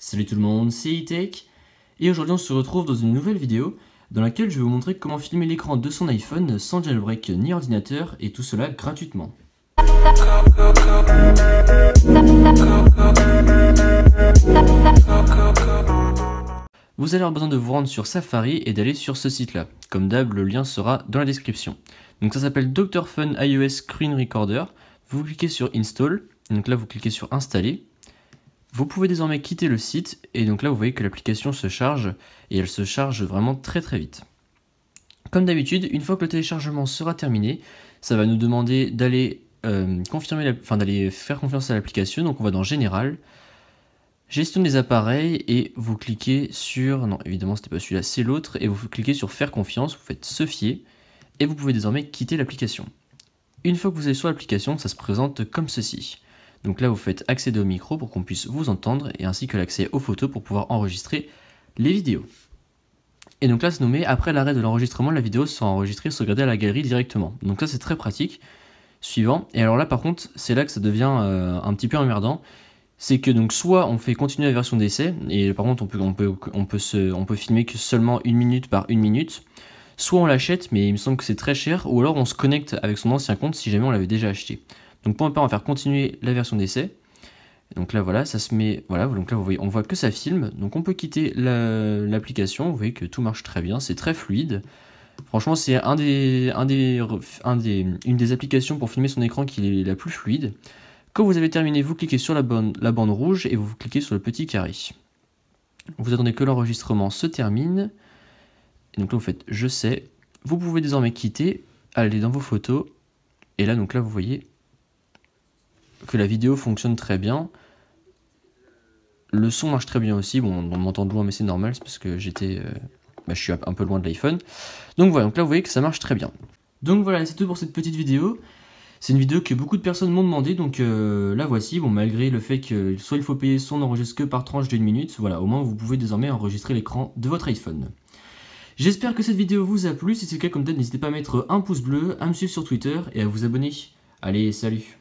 Salut tout le monde, c'est E-Tech et aujourd'hui on se retrouve dans une nouvelle vidéo dans laquelle je vais vous montrer comment filmer l'écran de son iPhone sans jailbreak ni ordinateur et tout cela gratuitement. Vous allez avoir besoin de vous rendre sur Safari et d'aller sur ce site là. Comme d'hab, le lien sera dans la description. Donc ça s'appelle Dr Fun iOS Screen Recorder. Vous cliquez sur Install, donc là vous cliquez sur Installer vous pouvez désormais quitter le site et donc là vous voyez que l'application se charge et elle se charge vraiment très très vite. Comme d'habitude, une fois que le téléchargement sera terminé, ça va nous demander d'aller euh, confirmer, d'aller faire confiance à l'application. Donc on va dans Général, Gestion des appareils et vous cliquez sur non évidemment c'était pas celui-là, c'est l'autre et vous cliquez sur Faire confiance. Vous faites se fier et vous pouvez désormais quitter l'application. Une fois que vous avez sur l'application, ça se présente comme ceci. Donc là, vous faites accéder au micro pour qu'on puisse vous entendre et ainsi que l'accès aux photos pour pouvoir enregistrer les vidéos. Et donc là, ça nous met, après l'arrêt de l'enregistrement, la vidéo sera enregistrée, sauvegardée à la galerie directement. Donc ça, c'est très pratique. Suivant. Et alors là, par contre, c'est là que ça devient euh, un petit peu emmerdant. C'est que donc soit on fait continuer la version d'essai, et par contre on peut, on peut filmer que seulement une minute par une minute, soit on l'achète, mais il me semble que c'est très cher, ou alors on se connecte avec son ancien compte si jamais on l'avait déjà acheté. Donc pour un peu, on va faire continuer la version d'essai. Donc là voilà, ça se met, voilà, donc là vous voyez, on voit que ça filme, donc on peut quitter l'application, vous voyez que tout marche très bien, c'est très fluide. Franchement c'est un des, une des applications pour filmer son écran qui est la plus fluide. Quand vous avez terminé, vous cliquez sur la bande, la bande rouge et vous cliquez sur le petit carré. Vous attendez que l'enregistrement se termine. donc là vous faites je sais. Vous pouvez désormais quitter, aller dans vos photos, et là donc là vous voyez que la vidéo fonctionne très bien. Le son marche très bien aussi. Bon, on m'entend de loin, mais c'est normal, c'est parce que j'étais. Euh, bah, je suis un peu loin de l'iPhone. Donc voilà, donc là vous voyez que ça marche très bien. Donc voilà, c'est tout pour cette petite vidéo. C'est une vidéo que beaucoup de personnes m'ont demandé, donc là, euh, la voici. Bon, malgré le fait que soit il faut payer son enregistre que par tranche d'une minute, voilà, au moins vous pouvez désormais enregistrer l'écran de votre iPhone. J'espère que cette vidéo vous a plu. Si c'est le cas, comme d'hab, n'hésitez pas à mettre un pouce bleu, à me suivre sur Twitter et à vous abonner. Allez, salut